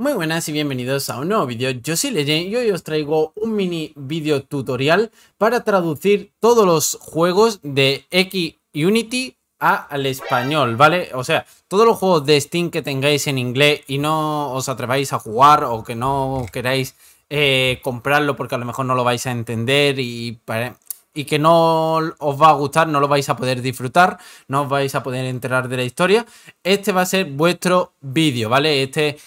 Muy buenas y bienvenidos a un nuevo vídeo, yo soy Leyen y hoy os traigo un mini vídeo tutorial para traducir todos los juegos de X Unity al español, ¿vale? O sea, todos los juegos de Steam que tengáis en inglés y no os atreváis a jugar o que no queráis eh, comprarlo porque a lo mejor no lo vais a entender y para, y que no os va a gustar, no lo vais a poder disfrutar, no os vais a poder enterar de la historia. Este va a ser vuestro vídeo, ¿vale? Este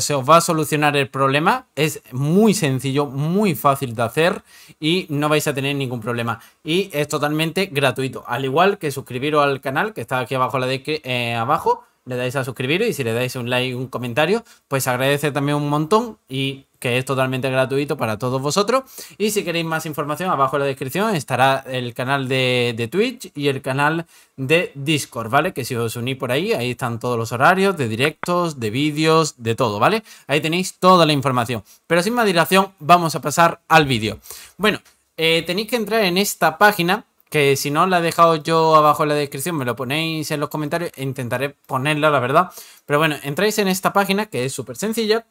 se os va a solucionar el problema. Es muy sencillo, muy fácil de hacer y no vais a tener ningún problema. Y es totalmente gratuito. Al igual que suscribiros al canal, que está aquí abajo, la de eh, abajo le dais a suscribir y si le dais un like, un comentario, pues agradece también un montón y que es totalmente gratuito para todos vosotros. Y si queréis más información, abajo en la descripción estará el canal de, Twitch y el canal de Discord, ¿vale? Que si os unís por ahí, ahí están todos los horarios de directos, de vídeos, de todo, ¿vale? Ahí tenéis toda la información. Pero sin más dilación, vamos a pasar al vídeo. Bueno, eh, tenéis que entrar en esta página que si no la he dejado yo abajo en la descripción, me lo ponéis en los comentarios. e Intentaré ponerla, la verdad. Pero bueno, entráis en esta página que es súper sencilla.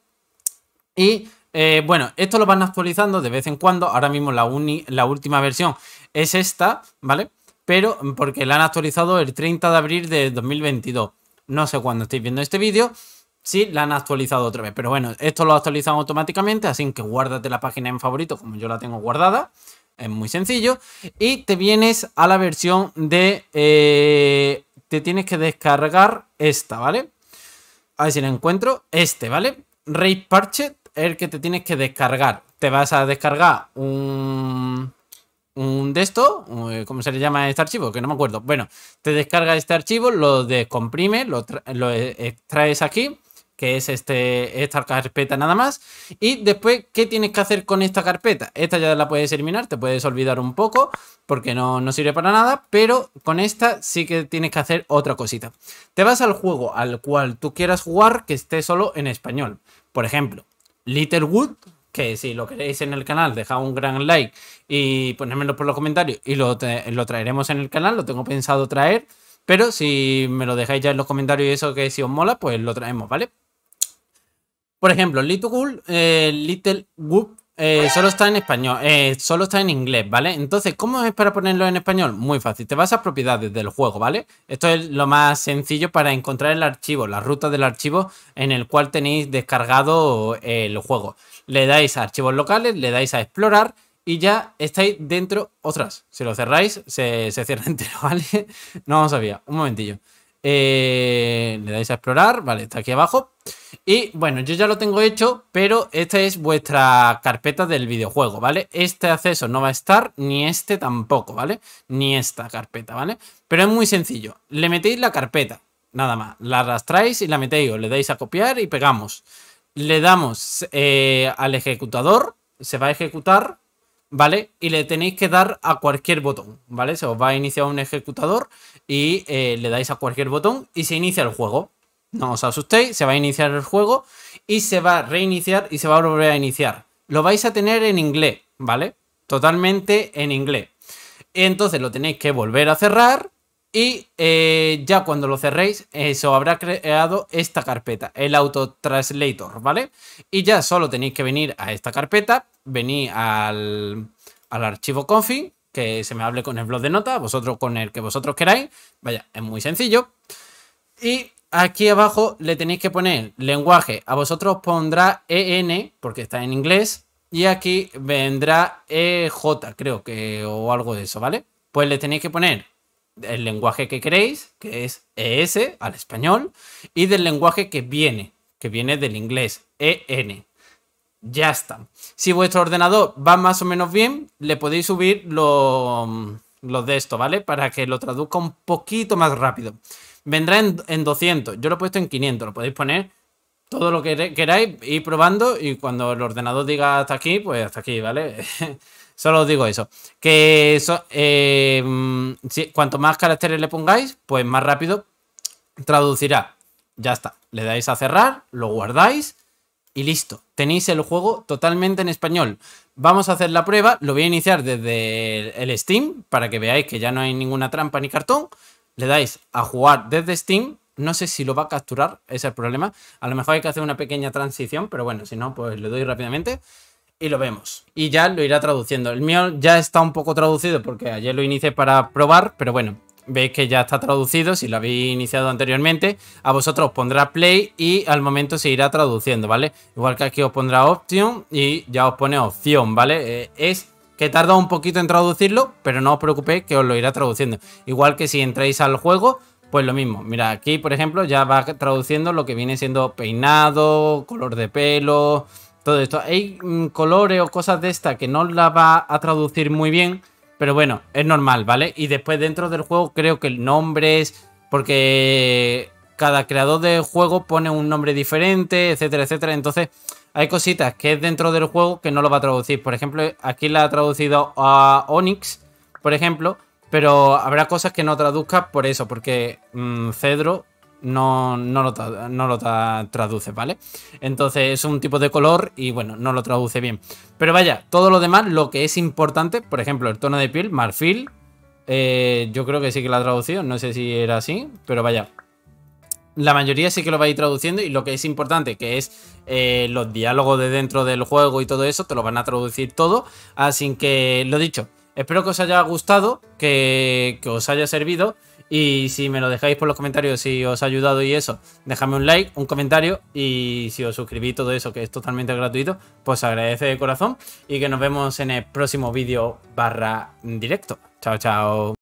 Y eh, bueno, esto lo van actualizando de vez en cuando. Ahora mismo la, la última versión es esta, ¿vale? Pero porque la han actualizado el 30 de abril de 2022. No sé cuándo estáis viendo este vídeo. Sí, la han actualizado otra vez. Pero bueno, esto lo actualizan automáticamente, así que guárdate la página en favorito como yo la tengo guardada es muy sencillo. Y te vienes a la versión de... Eh, te tienes que descargar esta, ¿vale? A ver si la encuentro. Este, ¿vale? Ray parche es el que te tienes que descargar. Te vas a descargar un... Un de esto, eh, ¿cómo se le llama este archivo? Que no me acuerdo. Bueno, te descarga este archivo, lo descomprime, lo, lo e-, extraes aquí que es este, esta carpeta nada más. Y después, ¿qué tienes que hacer con esta carpeta? Esta ya la puedes eliminar, te puedes olvidar un poco, porque no, sirve para nada, pero con esta sí que tienes que hacer otra cosita. Te vas al juego al cual tú quieras jugar que esté solo en español. Por ejemplo, Littlewood, que si lo queréis en el canal, dejad un gran like y ponedmelo por los comentarios y lo traeremos en el canal, lo tengo pensado traer. Pero si me lo dejáis ya en los comentarios y eso que si os mola, pues lo traemos, ¿vale? Por ejemplo, Little Cool, eh, Little eh, solo está en español, eh, solo está en inglés, ¿vale? Entonces, ¿cómo es para ponerlo en español? Muy fácil, te vas a propiedades del juego, ¿vale? Esto es lo más sencillo para encontrar el archivo, la ruta del archivo en el cual tenéis descargado el juego. Le dais a archivos locales, le dais a explorar y ya estáis dentro. Otras, si lo cerráis, se, se cierra entero, ¿vale? No sabía, un momentillo. Eh, le dais a explorar, vale, está aquí abajo. Y bueno, yo ya lo tengo hecho, pero esta es vuestra carpeta del videojuego, ¿vale? Este acceso no va a estar, ni este tampoco, ¿vale? Ni esta carpeta, ¿vale? Pero es muy sencillo, le metéis la carpeta, nada más, la arrastráis y la metéis, o le dais a copiar y pegamos. Le damos eh, al ejecutador, se va a ejecutar ¿vale? Y le tenéis que dar a cualquier botón, ¿vale? Se os va a iniciar un ejecutador y eh, le dais a cualquier botón y se inicia el juego. No os asustéis, se va a iniciar el juego y se va a reiniciar y se va a volver a iniciar. Lo vais a tener en inglés, ¿vale? Totalmente en inglés. Entonces lo tenéis que volver a cerrar y eh, ya cuando lo cerréis, eso habrá creado esta carpeta, el autotranslator, ¿vale? Y ya solo tenéis que venir a esta carpeta, venir al, archivo config, que se me hable con el blog de notas, vosotros con el que vosotros queráis. Vaya, es muy sencillo. Y aquí abajo le tenéis que poner lenguaje. A vosotros pondrá EN, porque está en inglés. Y aquí vendrá EJ, creo que, o algo de eso, ¿vale? Pues le tenéis que poner el lenguaje que queréis, que es ES al español, y del lenguaje que viene, que viene del inglés, EN. Ya está. Si vuestro ordenador va más o menos bien, le podéis subir los de esto, ¿vale? Para que lo traduzca un poquito más rápido. Vendrá en, en 200, yo lo he puesto en 500, lo podéis poner todo lo que queráis, ir probando y cuando el ordenador diga hasta aquí, pues hasta aquí, ¿vale? Solo os digo eso. Que eh, mm, cuanto más caracteres le pongáis, pues más rápido traducirá. Ya está. Le dais a cerrar, lo guardáis y listo. Tenéis el juego totalmente en español. Vamos a hacer la prueba. Lo voy a iniciar desde el Steam para que veáis que ya no hay ninguna trampa ni cartón. Le dais a jugar desde Steam. No sé si lo va a capturar, ese es el problema. A lo mejor hay que hacer una pequeña transición, pero bueno, si no, pues le doy rápidamente y lo vemos. Y ya lo irá traduciendo. El mío ya está un poco traducido porque ayer lo inicié para probar, pero bueno, veis que ya está traducido, si lo habéis iniciado anteriormente, a vosotros os pondrá play y al momento se irá traduciendo, ¿vale? Igual que aquí os pondrá option y ya os pone opción, ¿vale? Eh, es que tarda un poquito en traducirlo, pero no os preocupéis que os lo irá traduciendo. Igual que si entráis al juego, pues lo mismo. Mira, aquí por ejemplo ya va traduciendo lo que viene siendo peinado, color de pelo todo esto. Hay mm, colores o cosas de esta que no la va a traducir muy bien, pero bueno, es normal, ¿vale? Y después dentro del juego creo que el nombre es porque cada creador de juego pone un nombre diferente, etcétera, etcétera. Entonces hay cositas que es dentro del juego que no lo va a traducir. Por ejemplo, aquí la ha traducido a Onyx, por ejemplo, pero habrá cosas que no traduzca por eso, porque mm, Cedro no, no, lo, no lo traduce, ¿vale? Entonces es un tipo de color y bueno, no lo traduce bien. Pero vaya, todo lo demás, lo que es importante, por ejemplo, el tono de piel, marfil, eh, yo creo que sí que Lo ha traducido, no sé si era así, pero vaya. La mayoría sí que lo va a ir traduciendo y lo que es importante, que es eh, los diálogos de dentro del juego y todo eso, te lo van a traducir todo. Así que, lo dicho, espero que os haya gustado, que, que os haya servido. Y si me lo dejáis por los comentarios, si os ha ayudado y eso, dejadme un like, un comentario y si os suscribís todo eso, que es totalmente gratuito, pues agradece de corazón y que nos vemos en el próximo vídeo barra directo. Chao, chao.